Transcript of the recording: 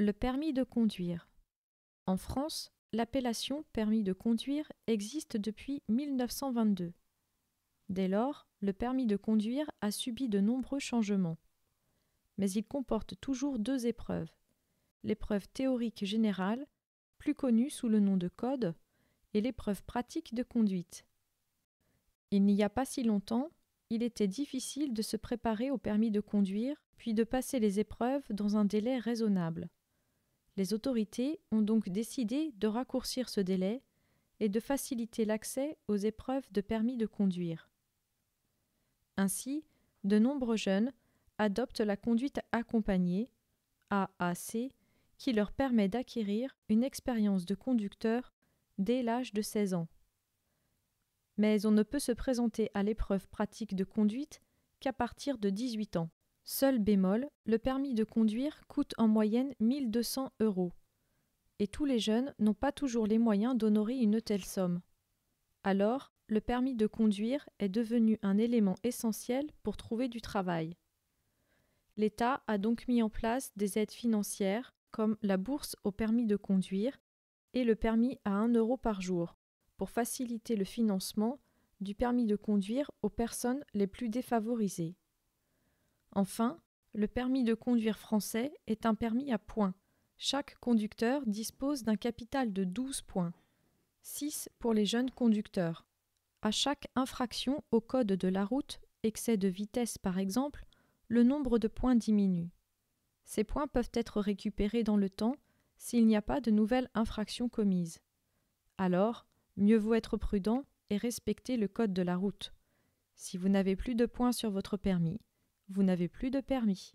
Le permis de conduire. En France, l'appellation permis de conduire existe depuis 1922. Dès lors, le permis de conduire a subi de nombreux changements. Mais il comporte toujours deux épreuves. L'épreuve théorique générale, plus connue sous le nom de code, et l'épreuve pratique de conduite. Il n'y a pas si longtemps, il était difficile de se préparer au permis de conduire, puis de passer les épreuves dans un délai raisonnable. Les autorités ont donc décidé de raccourcir ce délai et de faciliter l'accès aux épreuves de permis de conduire. Ainsi, de nombreux jeunes adoptent la conduite accompagnée, AAC, qui leur permet d'acquérir une expérience de conducteur dès l'âge de 16 ans. Mais on ne peut se présenter à l'épreuve pratique de conduite qu'à partir de 18 ans. Seul bémol, le permis de conduire coûte en moyenne 1200 euros. Et tous les jeunes n'ont pas toujours les moyens d'honorer une telle somme. Alors, le permis de conduire est devenu un élément essentiel pour trouver du travail. L'État a donc mis en place des aides financières comme la bourse au permis de conduire et le permis à 1 euro par jour pour faciliter le financement du permis de conduire aux personnes les plus défavorisées. Enfin, le permis de conduire français est un permis à points. Chaque conducteur dispose d'un capital de 12 points, 6 pour les jeunes conducteurs. À chaque infraction au code de la route, excès de vitesse par exemple, le nombre de points diminue. Ces points peuvent être récupérés dans le temps s'il n'y a pas de nouvelles infractions commises. Alors, mieux vaut être prudent et respecter le code de la route. Si vous n'avez plus de points sur votre permis, vous n'avez plus de permis.